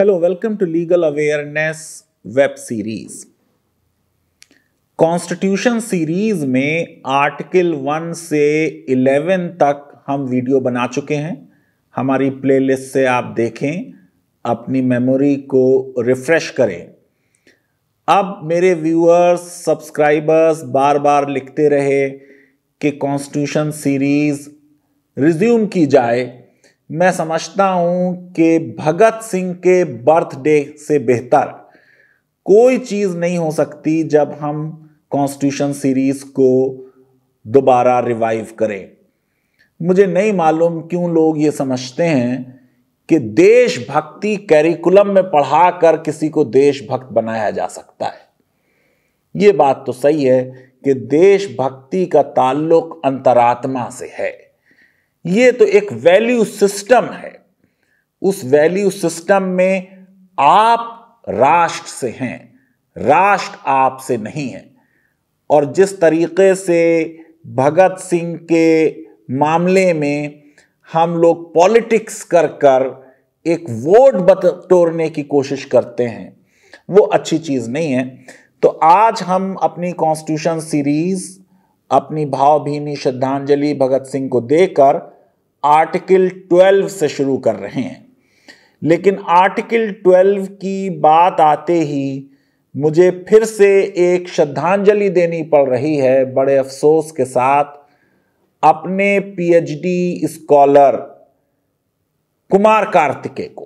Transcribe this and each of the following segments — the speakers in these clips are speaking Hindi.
Hello welcome to legal awareness web series constitution series में आर्टिकल वन से इलेवन तक हम वीडियो बना चुके हैं हमारी प्लेलिस्ट से आप देखें अपनी मेमोरी को रिफ्रेश करें अब मेरे व्यूअर्स सब्सक्राइबर्स बार बार लिखते रहे कि कॉन्स्टिट्यूशन सीरीज रिज्यूम की जाए मैं समझता हूं कि भगत सिंह के बर्थडे से बेहतर कोई चीज़ नहीं हो सकती जब हम कॉन्स्टिट्यूशन सीरीज़ को दोबारा रिवाइव करें मुझे नहीं मालूम क्यों लोग ये समझते हैं कि देशभक्ति कैरिकुलम में पढ़ा कर किसी को देशभक्त बनाया जा सकता है ये बात तो सही है कि देशभक्ति का ताल्लुक अंतरात्मा से है ये तो एक वैल्यू सिस्टम है उस वैल्यू सिस्टम में आप राष्ट्र से हैं राष्ट्र आपसे नहीं है और जिस तरीके से भगत सिंह के मामले में हम लोग पॉलिटिक्स कर कर एक वोट बटोरने की कोशिश करते हैं वो अच्छी चीज़ नहीं है तो आज हम अपनी कॉन्स्टिट्यूशन सीरीज़ अपनी भावभीनी श्रद्धांजलि भगत सिंह को देकर आर्टिकल 12 से शुरू कर रहे हैं लेकिन आर्टिकल 12 की बात आते ही मुझे फिर से एक श्रद्धांजलि देनी पड़ रही है बड़े अफसोस के साथ अपने पीएचडी स्कॉलर कुमार कार्तिके को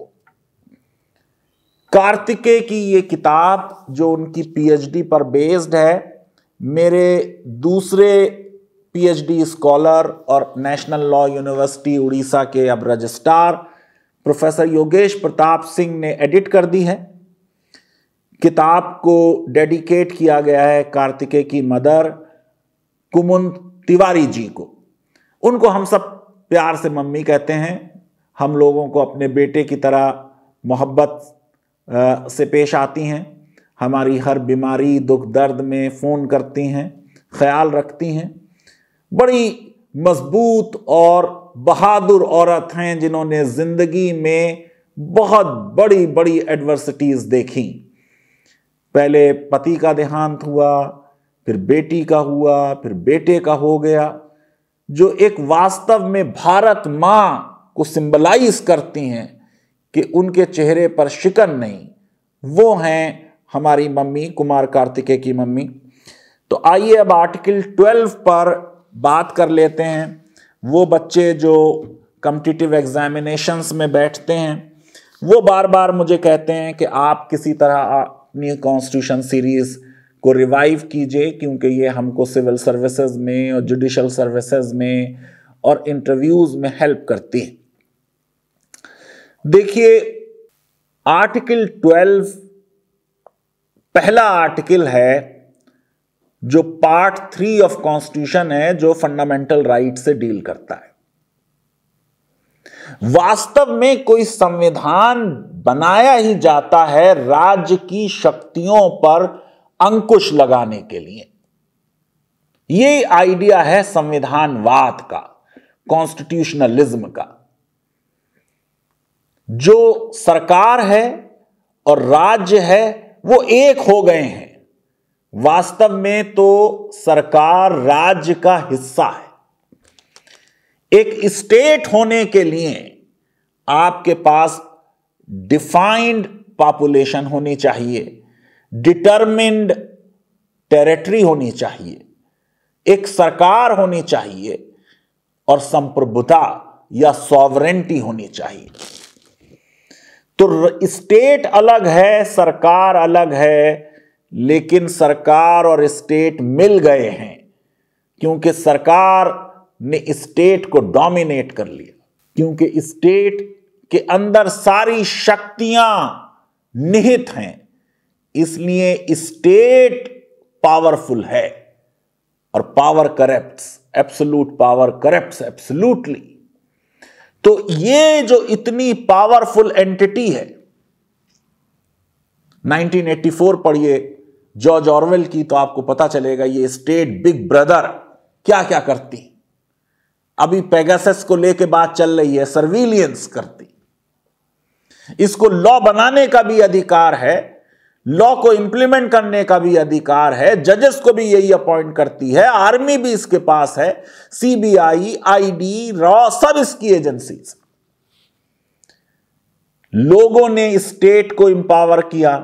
कार्तिके की ये किताब जो उनकी पीएचडी पर बेस्ड है मेरे दूसरे पीएचडी स्कॉलर और नेशनल लॉ यूनिवर्सिटी उड़ीसा के अब रजिस्ट्रार प्रोफेसर योगेश प्रताप सिंह ने एडिट कर दी है किताब को डेडिकेट किया गया है कार्तिके की मदर कुमुन तिवारी जी को उनको हम सब प्यार से मम्मी कहते हैं हम लोगों को अपने बेटे की तरह मोहब्बत से पेश आती हैं हमारी हर बीमारी दुख दर्द में फ़ोन करती हैं ख्याल रखती हैं बड़ी मजबूत और बहादुर औरत हैं जिन्होंने ज़िंदगी में बहुत बड़ी बड़ी एडवर्सिटीज़ देखी पहले पति का देहांत हुआ फिर बेटी का हुआ फिर बेटे का हो गया जो एक वास्तव में भारत माँ को सिंबलाइज करती हैं कि उनके चेहरे पर शिकन नहीं वो हैं हमारी मम्मी कुमार कार्तिकेय की मम्मी तो आइए अब आर्टिकल 12 पर बात कर लेते हैं वो बच्चे जो कम्पिटिटिव एग्जामिनेशंस में बैठते हैं वो बार बार मुझे कहते हैं कि आप किसी तरह अपनी कॉन्स्टिट्यूशन सीरीज़ को रिवाइव कीजिए क्योंकि ये हमको सिविल सर्विसेज में और जुडिशल सर्विसेज में और इंटरव्यूज़ में हेल्प करती है देखिए आर्टिकल 12 पहला आर्टिकल है जो पार्ट थ्री ऑफ कॉन्स्टिट्यूशन है जो फंडामेंटल राइट से डील करता है वास्तव में कोई संविधान बनाया ही जाता है राज्य की शक्तियों पर अंकुश लगाने के लिए ये आइडिया है संविधानवाद का कॉन्स्टिट्यूशनलिज्म का जो सरकार है और राज्य है वो एक हो गए हैं वास्तव में तो सरकार राज्य का हिस्सा है एक स्टेट होने के लिए आपके पास डिफाइंड पॉपुलेशन होनी चाहिए डिटर्मिंड टेरिटरी होनी चाहिए एक सरकार होनी चाहिए और संप्रभुता या सॉवरेंटी होनी चाहिए तो स्टेट अलग है सरकार अलग है लेकिन सरकार और स्टेट मिल गए हैं क्योंकि सरकार ने स्टेट को डोमिनेट कर लिया क्योंकि स्टेट के अंदर सारी शक्तियां निहित हैं इसलिए स्टेट पावरफुल है और power corrupt absolute power corrupt absolutely तो ये जो इतनी पावरफुल एंटिटी है 1984 पढ़िए जॉर्ज ऑरवेल की तो आपको पता चलेगा ये स्टेट बिग ब्रदर क्या क्या करती अभी पेगासस को लेके बात चल रही है सर्विलियंस करती इसको लॉ बनाने का भी अधिकार है लॉ को इंप्लीमेंट करने का भी अधिकार है जजेस को भी यही अपॉइंट करती है आर्मी भी इसके पास है सीबीआई आईडी रॉ सब इसकी एजेंसीज लोगों ने स्टेट को इंपावर किया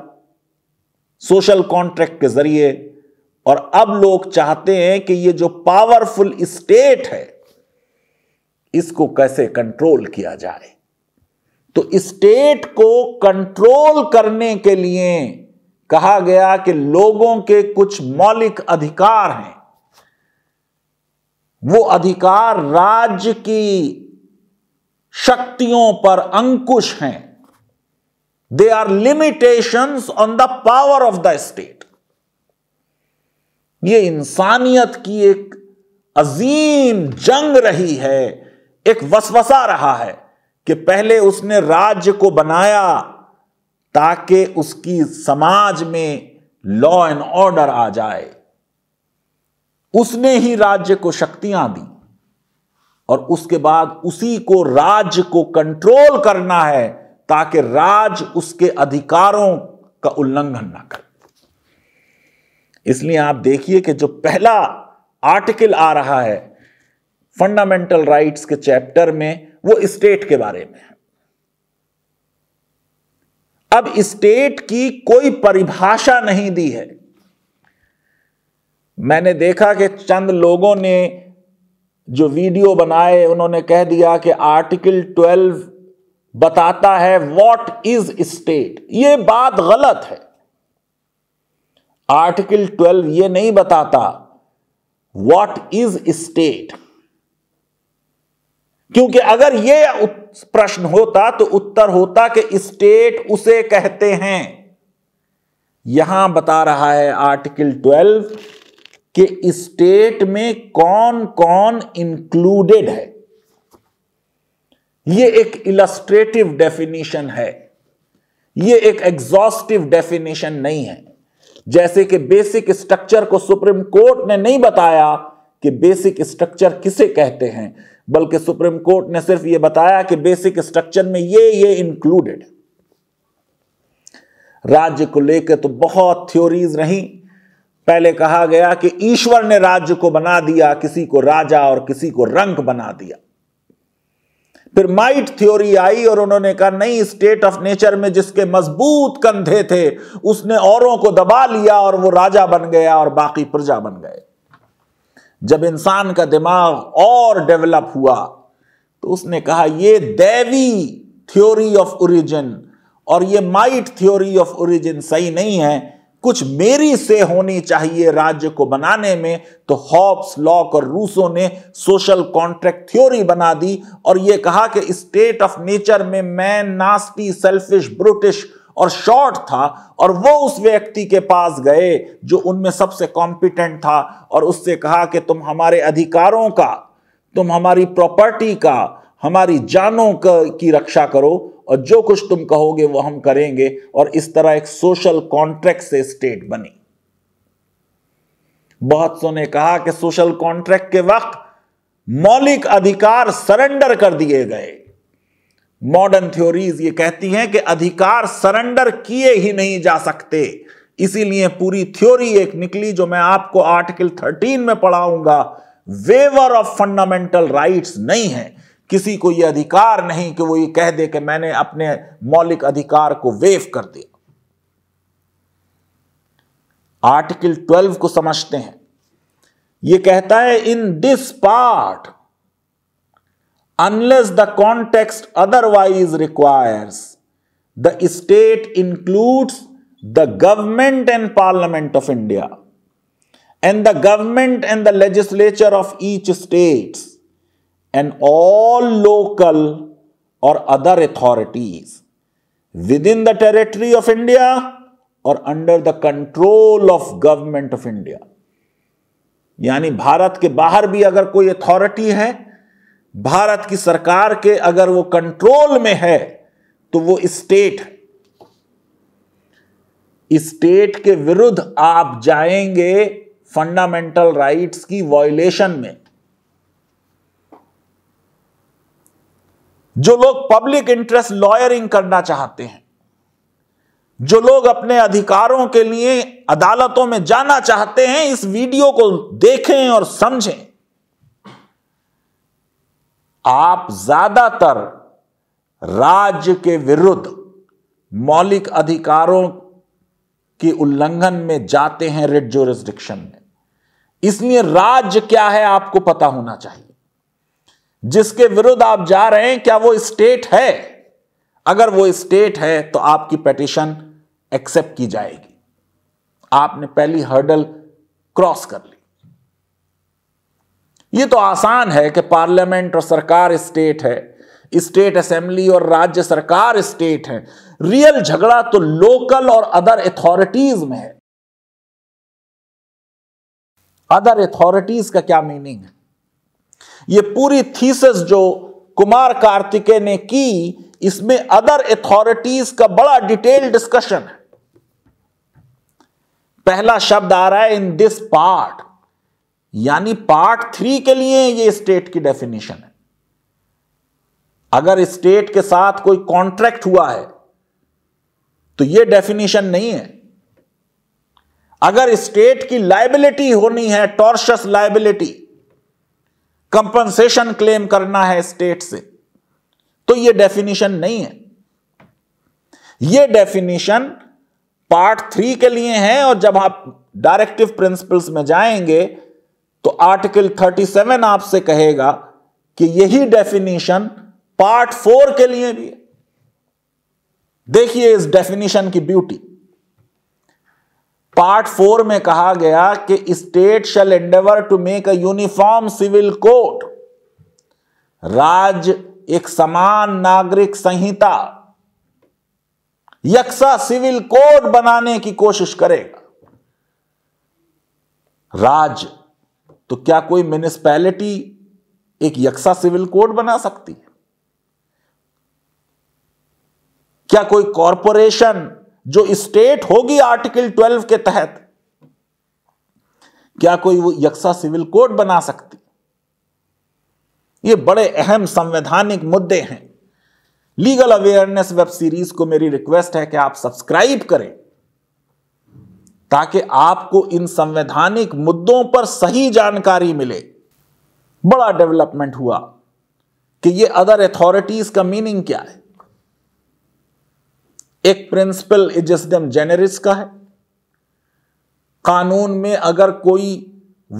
सोशल कॉन्ट्रैक्ट के जरिए और अब लोग चाहते हैं कि ये जो पावरफुल स्टेट है इसको कैसे कंट्रोल किया जाए तो स्टेट को कंट्रोल करने के लिए कहा गया कि लोगों के कुछ मौलिक अधिकार हैं वो अधिकार राज्य की शक्तियों पर अंकुश हैं They are limitations on the power of the state. ये इंसानियत की एक अजीम जंग रही है एक वसवसा रहा है कि पहले उसने राज्य को बनाया ताकि उसकी समाज में लॉ एंड ऑर्डर आ जाए उसने ही राज्य को शक्तियां दी और उसके बाद उसी को राज्य को कंट्रोल करना है ताकि राज उसके अधिकारों का उल्लंघन ना करे इसलिए आप देखिए कि जो पहला आर्टिकल आ रहा है फंडामेंटल राइट्स के चैप्टर में वो स्टेट के बारे में है अब स्टेट की कोई परिभाषा नहीं दी है मैंने देखा कि चंद लोगों ने जो वीडियो बनाए उन्होंने कह दिया कि आर्टिकल बताता है वॉट इज स्टेट ये बात गलत है आर्टिकल 12 ये नहीं बताता वॉट इज स्टेट क्योंकि अगर ये प्रश्न होता तो उत्तर होता कि स्टेट उसे कहते हैं यहां बता रहा है आर्टिकल 12 कि स्टेट में कौन कौन इंक्लूडेड है ये एक इलस्ट्रेटिव डेफिनेशन है ये एक एग्जॉस्टिव डेफिनेशन नहीं है जैसे कि बेसिक स्ट्रक्चर को सुप्रीम कोर्ट ने नहीं बताया कि बेसिक स्ट्रक्चर किसे कहते हैं बल्कि सुप्रीम कोर्ट ने सिर्फ यह बताया कि बेसिक स्ट्रक्चर में ये ये इंक्लूडेड राज्य को लेकर तो बहुत थ्योरीज रही पहले कहा गया कि ईश्वर ने राज्य को बना दिया किसी को राजा और किसी को रंग बना दिया फिर माइट थ्योरी आई और उन्होंने कहा नहीं स्टेट ऑफ नेचर में जिसके मजबूत कंधे थे उसने औरों को दबा लिया और वो राजा बन गया और बाकी प्रजा बन गए जब इंसान का दिमाग और डेवलप हुआ तो उसने कहा ये दैवी थ्योरी ऑफ ओरिजिन और ये माइट थ्योरी ऑफ ओरिजिन सही नहीं है कुछ मेरी से होनी चाहिए राज्य को बनाने में तो हॉब्स लॉक और रूसो ने सोशल कॉन्ट्रैक्ट थ्योरी बना दी और यह कहा कि स्टेट ऑफ नेचर में मैन नास्टी सेल्फिश ब्रिटिश और शॉर्ट था और वो उस व्यक्ति के पास गए जो उनमें सबसे कॉम्पिटेंट था और उससे कहा कि तुम हमारे अधिकारों का तुम हमारी प्रॉपर्टी का हमारी जानों का, की रक्षा करो और जो कुछ तुम कहोगे वो हम करेंगे और इस तरह एक सोशल कॉन्ट्रैक्ट से स्टेट बनी बहुत सो ने कहा कि सोशल कॉन्ट्रैक्ट के वक्त मौलिक अधिकार सरेंडर कर दिए गए मॉडर्न थ्योरीज ये कहती हैं कि अधिकार सरेंडर किए ही नहीं जा सकते इसीलिए पूरी थ्योरी एक निकली जो मैं आपको आर्टिकल 13 में पढ़ाऊंगा वेवर ऑफ फंडामेंटल राइट्स नहीं है किसी को यह अधिकार नहीं कि वो ये कह दे कि मैंने अपने मौलिक अधिकार को वेव कर दिया आर्टिकल 12 को समझते हैं ये कहता है in this part unless the context otherwise requires the state includes the government and parliament of India and the government and the legislature of each states and all local or other authorities within the territory of India or under the control of government of India यानी भारत के बाहर भी अगर कोई अथॉरिटी है भारत की सरकार के अगर वो कंट्रोल में है तो वो स्टेट स्टेट के विरुद्ध आप जाएंगे फंडामेंटल राइट्स की वॉयलेशन में जो लोग पब्लिक इंटरेस्ट लॉयरिंग करना चाहते हैं जो लोग अपने अधिकारों के लिए अदालतों में जाना चाहते हैं इस वीडियो को देखें और समझें आप ज्यादातर राज्य के विरुद्ध मौलिक अधिकारों के उल्लंघन में जाते हैं रेड जोरिस्डिक्शन में इसलिए राज्य क्या है आपको पता होना चाहिए जिसके विरुद्ध आप जा रहे हैं क्या वो स्टेट है अगर वो स्टेट है तो आपकी पटिशन एक्सेप्ट की जाएगी आपने पहली हर्डल क्रॉस कर ली ये तो आसान है कि पार्लियामेंट और सरकार स्टेट है स्टेट असेंबली और राज्य सरकार स्टेट है रियल झगड़ा तो लोकल और अदर अथॉरिटीज में है अदर अथॉरिटीज का क्या मीनिंग है ये पूरी थीसिस जो कुमार कार्तिकेय ने की इसमें अदर अथॉरिटीज का बड़ा डिटेल डिस्कशन है पहला शब्द आ रहा है इन दिस पार्ट यानी पार्ट थ्री के लिए ये स्टेट की डेफिनेशन है अगर स्टेट के साथ कोई कॉन्ट्रैक्ट हुआ है तो ये डेफिनेशन नहीं है अगर स्टेट की लाइबिलिटी होनी है टॉर्शस लाइबिलिटी कंपनसेशन क्लेम करना है स्टेट से तो यह डेफिनेशन नहीं है यह डेफिनेशन पार्ट थ्री के लिए है और जब आप डायरेक्टिव प्रिंसिपल्स में जाएंगे तो आर्टिकल 37 आपसे कहेगा कि यही डेफिनेशन पार्ट फोर के लिए भी है देखिए इस डेफिनेशन की ब्यूटी पार्ट फोर में कहा गया कि state shall endeavour to make a uniform civil code राज्य एक समान नागरिक संहिता यक्षा सिविल कोड बनाने की कोशिश करेगा राज्य तो क्या कोई म्यूनिसपैलिटी एक यक्षा सिविल कोड बना सकती है क्या कोई कॉरपोरेशन जो स्टेट होगी आर्टिकल 12 के तहत क्या कोई वो यक्सा सिविल कोड बना सकती ये बड़े अहम संवैधानिक मुद्दे हैं लीगल अवेयरनेस वेब सीरीज को मेरी रिक्वेस्ट है कि आप सब्सक्राइब करें ताकि आपको इन संवैधानिक मुद्दों पर सही जानकारी मिले बड़ा डेवलपमेंट हुआ कि ये अदर अथॉरिटीज का मीनिंग क्या है एक प्रिंसिपल इजस्डम जेनेरिस का है कानून में अगर कोई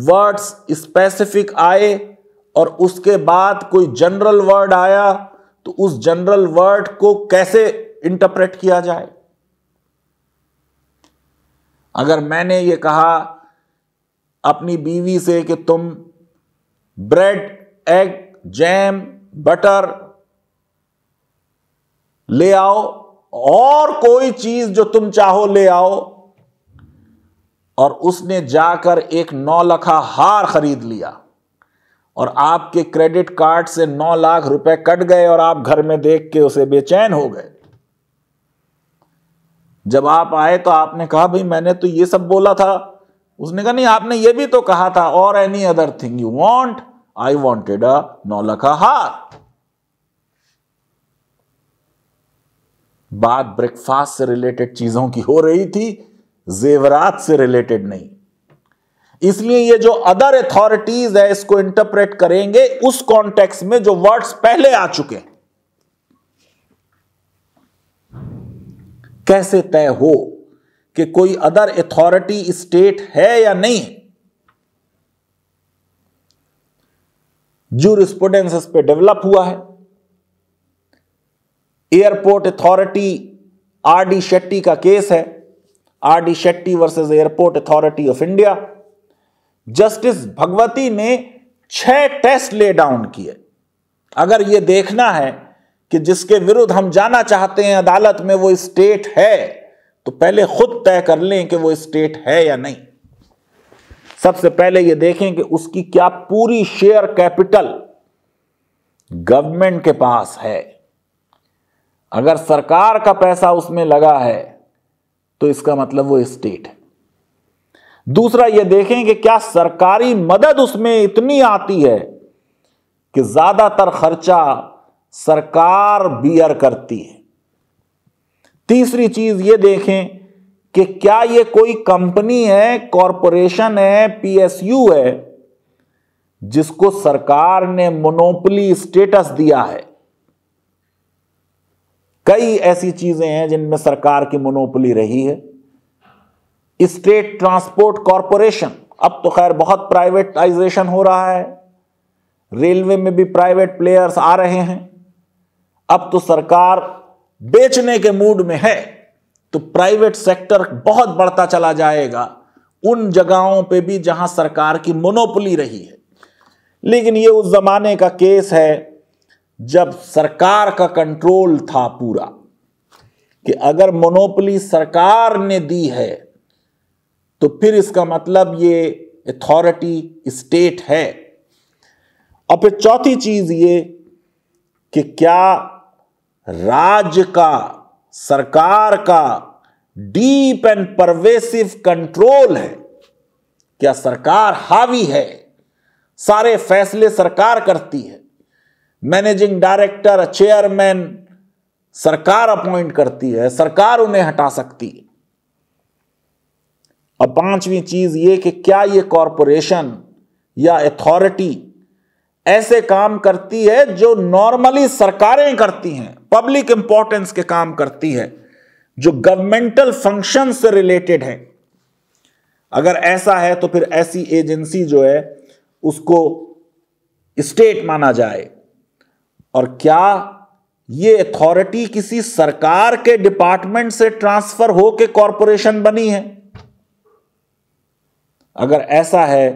वर्ड्स स्पेसिफिक आए और उसके बाद कोई जनरल वर्ड आया तो उस जनरल वर्ड को कैसे इंटरप्रेट किया जाए अगर मैंने ये कहा अपनी बीवी से कि तुम ब्रेड एग जैम बटर ले आओ और कोई चीज जो तुम चाहो ले आओ और उसने जाकर एक नौ लखा हार खरीद लिया और आपके क्रेडिट कार्ड से नौ लाख रुपए कट गए और आप घर में देख के उसे बेचैन हो गए जब आप आए तो आपने कहा भाई मैंने तो ये सब बोला था उसने कहा नहीं आपने ये भी तो कहा था और any other thing you want I wanted a नौ लखा हार बात ब्रेकफास्ट से रिलेटेड चीजों की हो रही थी जेवरात से रिलेटेड नहीं इसलिए ये जो अदर अथॉरिटीज है इसको इंटरप्रेट करेंगे उस कॉन्टेक्स्ट में जो वर्ड्स पहले आ चुके हैं कैसे तय हो कि कोई अदर अथॉरिटी स्टेट है या नहीं जूरिस्पूडेंस रिस्पोडेंस पे डेवलप हुआ है airport authority R D Shetty का केस है R D Shetty versus airport authority of India justice Bhagwati ने छह टेस्ट ले डाउन किए अगर यह देखना है कि जिसके विरुद्ध हम जाना चाहते हैं अदालत में वो स्टेट है तो पहले खुद तय कर लें कि वो स्टेट है या नहीं सबसे पहले ये देखें कि उसकी क्या पूरी शेयर कैपिटल गवर्नमेंट के पास है अगर सरकार का पैसा उसमें लगा है तो इसका मतलब वो स्टेट है दूसरा ये देखें कि क्या सरकारी मदद उसमें इतनी आती है कि ज्यादातर खर्चा सरकार बियर करती है तीसरी चीज ये देखें कि क्या ये कोई कंपनी है कॉरपोरेशन है पीएसयू है जिसको सरकार ने मोनोपली स्टेटस दिया है कई ऐसी चीज़ें हैं जिनमें सरकार की मोनोपली रही है स्टेट ट्रांसपोर्ट कॉरपोरेशन अब तो खैर बहुत प्राइवेटाइजेशन हो रहा है रेलवे में भी प्राइवेट प्लेयर्स आ रहे हैं अब तो सरकार बेचने के मूड में है तो प्राइवेट सेक्टर बहुत बढ़ता चला जाएगा उन जगहों पे भी जहां सरकार की मोनोपली रही है लेकिन ये उस जमाने का केस है जब सरकार का कंट्रोल था पूरा कि अगर मोनोपली सरकार ने दी है तो फिर इसका मतलब ये अथॉरिटी स्टेट है और फिर चौथी चीज ये कि क्या राज्य का सरकार का डीप एंड परवेसिव कंट्रोल है क्या सरकार हावी है सारे फैसले सरकार करती है मैनेजिंग डायरेक्टर चेयरमैन सरकार अपॉइंट करती है सरकार उन्हें हटा सकती है अब पांचवी चीज ये कि क्या ये कॉरपोरेशन या अथॉरिटी ऐसे काम करती है जो नॉर्मली सरकारें करती हैं पब्लिक इंपॉर्टेंस के काम करती है जो गवर्नमेंटल फंक्शन से रिलेटेड है अगर ऐसा है तो फिर ऐसी एजेंसी जो है उसको स्टेट माना जाए और क्या ये अथॉरिटी किसी सरकार के डिपार्टमेंट से ट्रांसफर होके कॉरपोरेशन बनी है अगर ऐसा है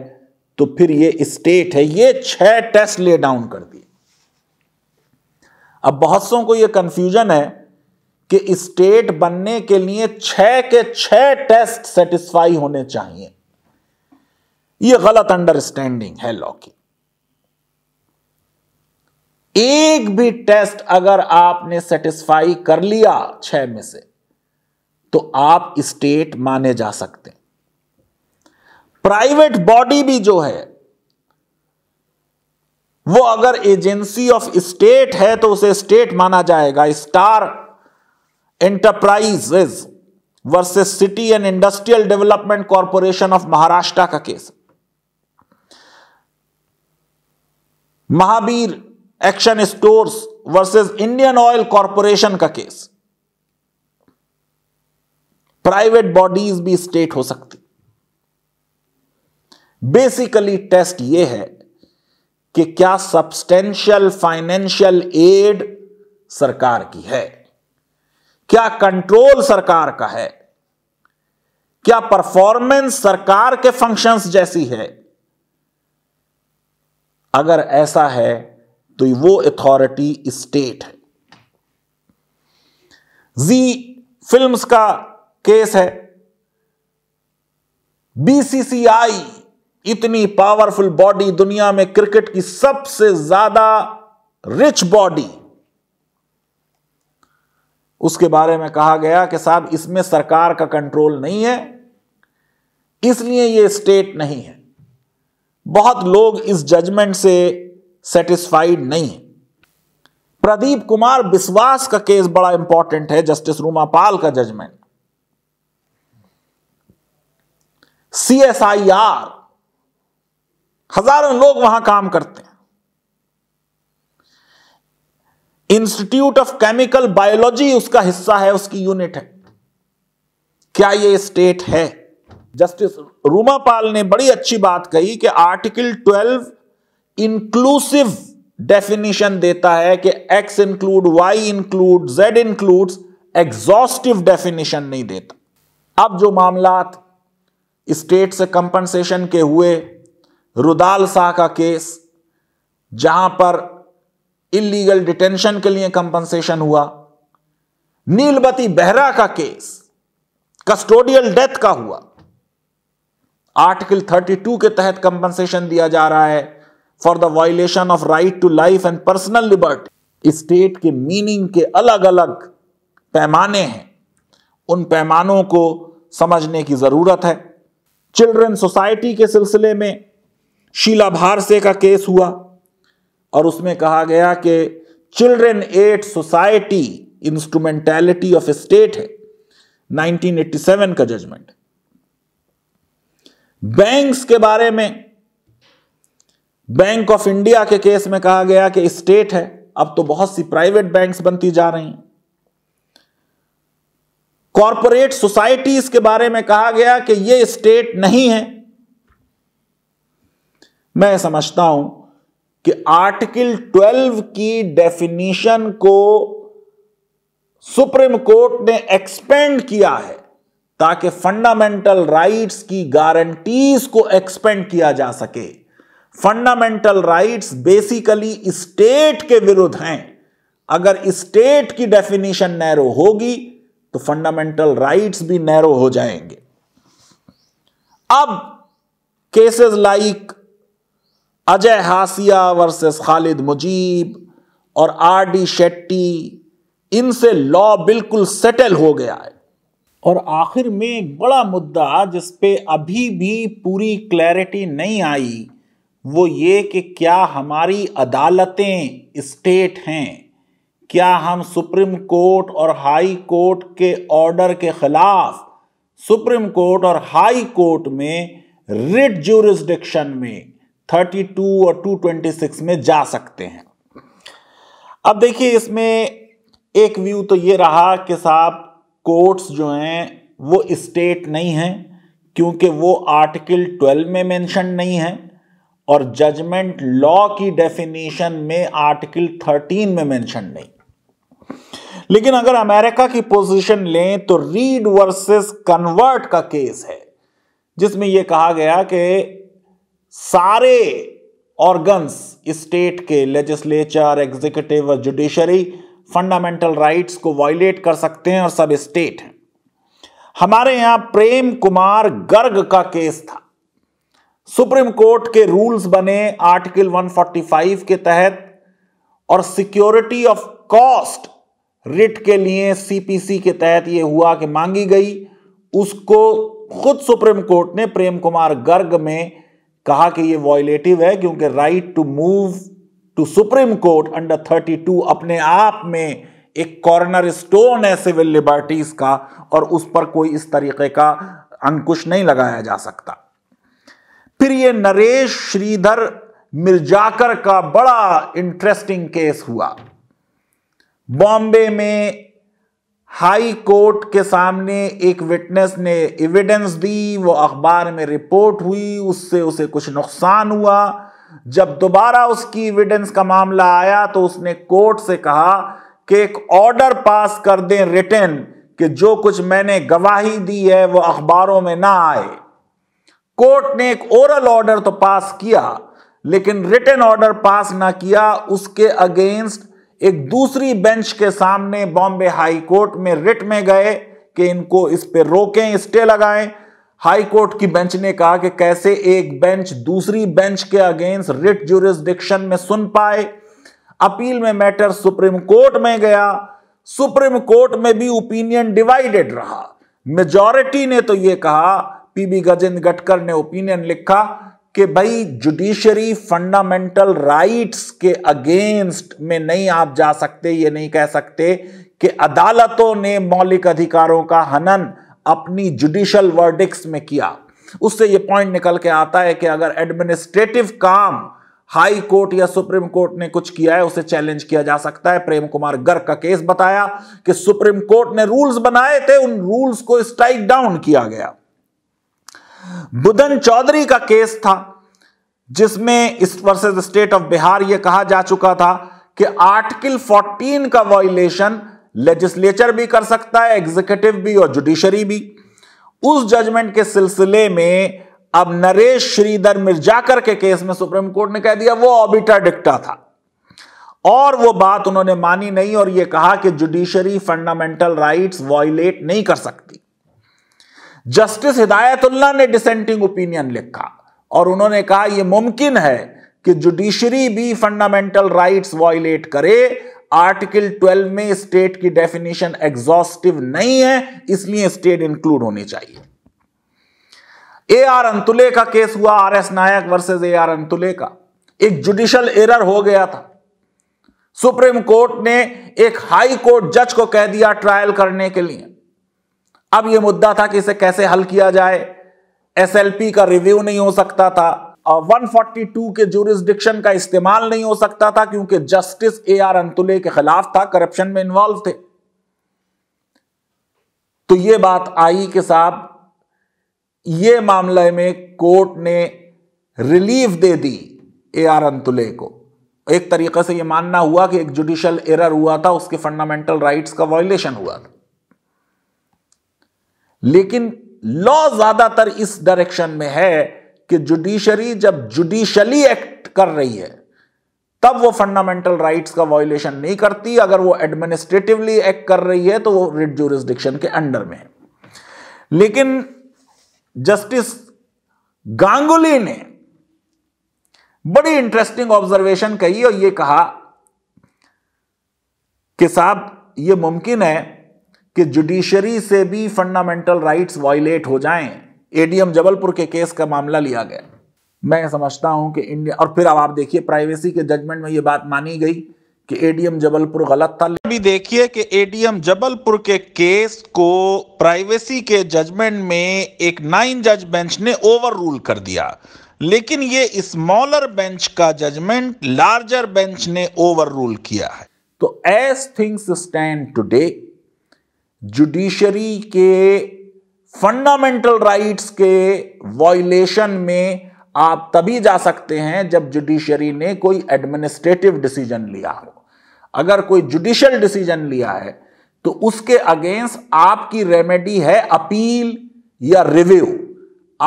तो फिर ये स्टेट है ये छह टेस्ट ले डाउन कर दिए अब बहुत सो को ये कंफ्यूजन है कि स्टेट बनने के लिए छह के छह टेस्ट सेटिस्फाई होने चाहिए यह गलत अंडरस्टैंडिंग है लॉ की एक भी टेस्ट अगर आपने सेटिस्फाई कर लिया छह में से तो आप स्टेट माने जा सकते हैं प्राइवेट बॉडी भी जो है वो अगर एजेंसी ऑफ स्टेट है तो उसे स्टेट माना जाएगा star enterprises versus city and industrial development corporation of Maharashtra का case Mahavir action stores versus Indian oil corporation का केस प्राइवेट बॉडीज भी स्टेट हो सकती बेसिकली टेस्ट ये है कि क्या सब्सटेंशियल फाइनेंशियल एड सरकार की है क्या कंट्रोल सरकार का है क्या परफॉर्मेंस सरकार के फंक्शंस जैसी है अगर ऐसा है तो वो अथॉरिटी स्टेट है जी फिल्म्स का केस है बीसीसीआई इतनी पावरफुल बॉडी दुनिया में क्रिकेट की सबसे ज्यादा रिच बॉडी उसके बारे में कहा गया कि साहब इसमें सरकार का कंट्रोल नहीं है इसलिए ये स्टेट नहीं है बहुत लोग इस जजमेंट से सेटिस्फाइड नहीं है प्रदीप कुमार विश्वास का केस बड़ा इंपॉर्टेंट है जस्टिस रूमापाल का जजमेंट सीएसआईआर हजारों लोग वहां काम करते हैं इंस्टीट्यूट ऑफ केमिकल बायोलॉजी उसका हिस्सा है उसकी यूनिट है क्या ये स्टेट है जस्टिस रूमापाल ने बड़ी अच्छी बात कही कि आर्टिकल इंक्लूसिव डेफिनेशन देता है कि X include Y include Z includes exhaustive definition नहीं देता अब जो मामला स्टेट से कंपनसेशन के हुए रुदाल शाह का केस जहां पर इलीगल डिटेंशन के लिए कंपनसेशन हुआ नीलबती बेहरा का केस कस्टोडियल डेथ का हुआ आर्टिकल 32 के तहत कंपनसेशन दिया जा रहा है for the violation of right to life and personal liberty state के मीनिंग के अलग अलग पैमाने हैं उन पैमानों को समझने की ज़रूरत है चिल्ड्रन सोसाइटी के सिलसिले में शीला भारसे का केस हुआ और उसमें कहा गया कि children aid society instrumentality of state है 1987 का जजमेंट बैंक्स के बारे में बैंक ऑफ इंडिया के केस में कहा गया कि स्टेट है अब तो बहुत सी प्राइवेट बैंक्स बनती जा रही हैं कॉरपोरेट सोसाइटीज के बारे में कहा गया कि ये स्टेट नहीं है मैं समझता हूं कि आर्टिकल 12 की डेफिनेशन को सुप्रीम कोर्ट ने एक्सपेंड किया है ताकि फंडामेंटल राइट्स की गारंटीज को एक्सपेंड किया जा सके फंडामेंटल राइट्स बेसिकली स्टेट के विरुद्ध हैं अगर स्टेट की डेफिनेशन नैरो होगी तो फंडामेंटल राइट्स भी नैरो हो जाएंगे अब cases like Ajay Hasia versus Khalid Mujib और आर डी शेट्टी इनसे लॉ बिल्कुल सेटल हो गया है और आखिर में एक बड़ा मुद्दा जिस पे अभी भी पूरी क्लैरिटी नहीं आई वो ये कि क्या हमारी अदालतें स्टेट हैं क्या हम सुप्रीम कोर्ट और हाई कोर्ट के ऑर्डर के खिलाफ सुप्रीम कोर्ट और हाई कोर्ट में रिट जूरिस्डिक्शन में 32 और 226 में जा सकते हैं अब देखिए इसमें एक व्यू तो ये रहा कि साहब कोर्ट्स जो हैं वो स्टेट नहीं हैं क्योंकि वो आर्टिकल 12 में मेंशन नहीं है और जजमेंट लॉ की डेफिनेशन में आर्टिकल 13 में मेंशन नहीं लेकिन अगर अमेरिका की पोजीशन लें तो रीड वर्सेस कन्वर्ट का केस है जिसमें यह कहा गया कि सारे ऑर्गन्स स्टेट के लेजिस्लेचर एग्जीक्यूटिव और जुडिशरी फंडामेंटल राइट्स को वायलेट कर सकते हैं और सब स्टेट हैं हमारे यहां प्रेम कुमार गर्ग का केस था सुप्रीम कोर्ट के रूल्स बने आर्टिकल 145 के तहत और सिक्योरिटी ऑफ कॉस्ट रिट के लिए सीपीसी के तहत यह हुआ कि मांगी गई उसको खुद सुप्रीम कोर्ट ने प्रेम कुमार गर्ग में कहा कि यह वॉयलेटिव है क्योंकि right to move to supreme court under 32 अपने आप में एक कॉर्नर स्टोन है सिविल लिबर्टीज का और उस पर कोई इस तरीके का अंकुश नहीं लगाया जा सकता फिर ये नरेश श्रीधर मिर्जाकर का बड़ा इंटरेस्टिंग केस हुआ बॉम्बे में हाई कोर्ट के सामने एक विटनेस ने एविडेंस दी वो अखबार में रिपोर्ट हुई उससे उसे कुछ नुकसान हुआ जब दोबारा उसकी एविडेंस का मामला आया तो उसने कोर्ट से कहा कि एक ऑर्डर पास कर दें रिटर्न कि जो कुछ मैंने गवाही दी है वो अखबारों में ना आए कोर्ट ने एक ओरल ऑर्डर तो पास किया लेकिन रिटर्न ऑर्डर पास ना किया उसके अगेंस्ट एक दूसरी बेंच के सामने बॉम्बे हाई कोर्ट में रिट में गए कि इनको इस पे रोकें स्टे लगाएं हाई कोर्ट की बेंच ने कहा कि कैसे एक बेंच दूसरी बेंच के अगेंस्ट रिट जुरिस्डिक्शन में सुन पाए अपील में मैटर सुप्रीम कोर्ट में गया सुप्रीम कोर्ट में भी ओपिनियन डिवाइडेड रहा मेजॉरिटी ने तो यह कहा पीबी गजेंद्र गटकर ने ओपिनियन लिखा कि भाई जुडिशरी फंडामेंटल राइट्स के अगेंस्ट में नहीं आप जा सकते ये नहीं कह सकते कि अदालतों ने मौलिक अधिकारों का हनन अपनी जुडिशियल वर्डिक्स में किया उससे यह पॉइंट निकल के आता है कि अगर एडमिनिस्ट्रेटिव काम हाई कोर्ट या सुप्रीम कोर्ट ने कुछ किया है उसे चैलेंज किया जा सकता है प्रेम कुमार गर्ग का केस बताया कि सुप्रीम कोर्ट ने रूल्स बनाए थे उन रूल्स को स्ट्राइक डाउन किया गया बुदन चौधरी का केस था जिसमें इस वर्सेज स्टेट ऑफ बिहार यह कहा जा चुका था कि आर्टिकल 14 का वॉयलेशन लेजिस्लेचर भी कर सकता है एग्जीक्यूटिव भी और जुडिशरी भी उस जजमेंट के सिलसिले में अब नरेश श्रीधर मिर्जाकर के केस में सुप्रीम कोर्ट ने कह दिया वो ऑबिटर डिक्टा था और वो बात उन्होंने मानी नहीं और ये कहा कि जुडिशरी फंडामेंटल राइट्स वॉयलेट नहीं कर सकती जस्टिस हिदायतुल्ला ने डिसेंटिंग ओपिनियन लिखा और उन्होंने कहा यह मुमकिन है कि जुडिशरी भी फंडामेंटल राइट्स वायलेट करे आर्टिकल 12 में स्टेट की डेफिनेशन एग्जॉस्टिव नहीं है इसलिए स्टेट इंक्लूड होनी चाहिए ए आर अंतुले का केस हुआ R S Nayak versus A R Antulay का एक जुडिशल एरर हो गया था सुप्रीम कोर्ट ने एक हाई कोर्ट जज को कह दिया ट्रायल करने के लिए अब यह मुद्दा था कि इसे कैसे हल किया जाए एसएलपी का रिव्यू नहीं हो सकता था वन फोर्टी टू के जूरिस्डिक्शन का इस्तेमाल नहीं हो सकता था क्योंकि जस्टिस ए आर अंतुले के खिलाफ था करप्शन में इन्वॉल्व थे तो यह बात आई कि साहब ये मामले में कोर्ट ने रिलीफ दे दी ए आर अंतुले को एक तरीके से यह मानना हुआ कि एक जुडिशियल एरर हुआ था उसके फंडामेंटल राइट्स का वायलेशन हुआ था लेकिन लॉ ज्यादातर इस डायरेक्शन में है कि जुडिशरी जब जुडिशली एक्ट कर रही है तब वो फंडामेंटल राइट्स का वायोलेशन नहीं करती अगर वो एडमिनिस्ट्रेटिवली एक्ट कर रही है तो वो रिट जोरिस्डिक्शन के अंडर में है लेकिन जस्टिस गांगुली ने बड़ी इंटरेस्टिंग ऑब्जर्वेशन कही और ये कहा कि साहब ये मुमकिन है कि जुडिशरी से भी फंडामेंटल राइट्स वायलेट हो जाएं एडीएम जबलपुर के केस का मामला लिया गया मैं समझता हूं कि इंडिया और फिर अब आप देखिए प्राइवेसी के जजमेंट में ये बात मानी गई कि एडीएम जबलपुर गलत था अभी देखिए कि एडीएम जबलपुर के केस को प्राइवेसी के जजमेंट में एक नाइन जज बेंच ने ओवर रूल कर दिया लेकिन ये स्मॉलर बेंच का जजमेंट लार्जर बेंच ने ओवर रूल किया है तो as things stand today judiciary के फंडामेंटल राइट्स के वॉयलेशन में आप तभी जा सकते हैं जब जुडिशरी ने कोई एडमिनिस्ट्रेटिव डिसीजन लिया हो अगर कोई जुडिशियल डिसीजन लिया है तो उसके अगेंस्ट आपकी रेमेडी है अपील या रिव्यू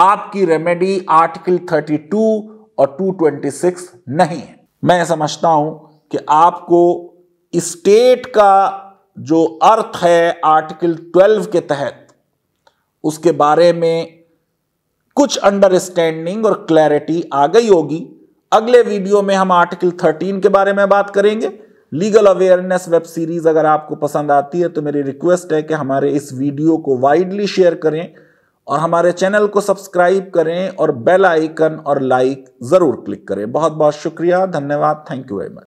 आपकी रेमेडी आर्टिकल 32 और 226 नहीं है मैं समझता हूं कि आपको स्टेट का जो अर्थ है आर्टिकल 12 के तहत उसके बारे में कुछ अंडरस्टैंडिंग और क्लैरिटी आ गई होगी अगले वीडियो में हम आर्टिकल 13 के बारे में बात करेंगे लीगल अवेयरनेस वेब सीरीज अगर आपको पसंद आती है तो मेरी रिक्वेस्ट है कि हमारे इस वीडियो को वाइडली शेयर करें और हमारे चैनल को सब्सक्राइब करें और बेल आइकन और लाइक ज़रूर क्लिक करें बहुत बहुत शुक्रिया धन्यवाद थैंक यू वेरी मच